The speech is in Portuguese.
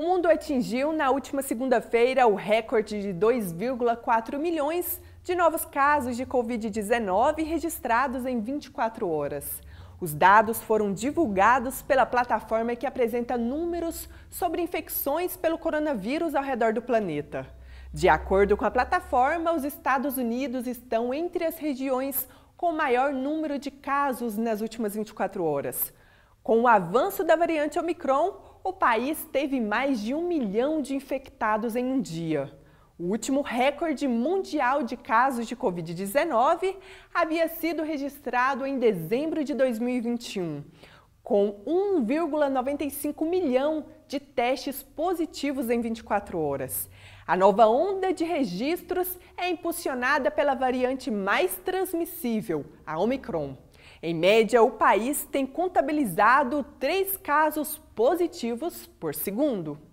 O mundo atingiu na última segunda-feira o recorde de 2,4 milhões de novos casos de Covid-19 registrados em 24 horas. Os dados foram divulgados pela plataforma que apresenta números sobre infecções pelo coronavírus ao redor do planeta. De acordo com a plataforma, os Estados Unidos estão entre as regiões com maior número de casos nas últimas 24 horas. Com o avanço da variante Omicron, o país teve mais de um milhão de infectados em um dia. O último recorde mundial de casos de Covid-19 havia sido registrado em dezembro de 2021, com 1,95 milhão de testes positivos em 24 horas. A nova onda de registros é impulsionada pela variante mais transmissível, a Omicron. Em média, o país tem contabilizado três casos positivos por segundo.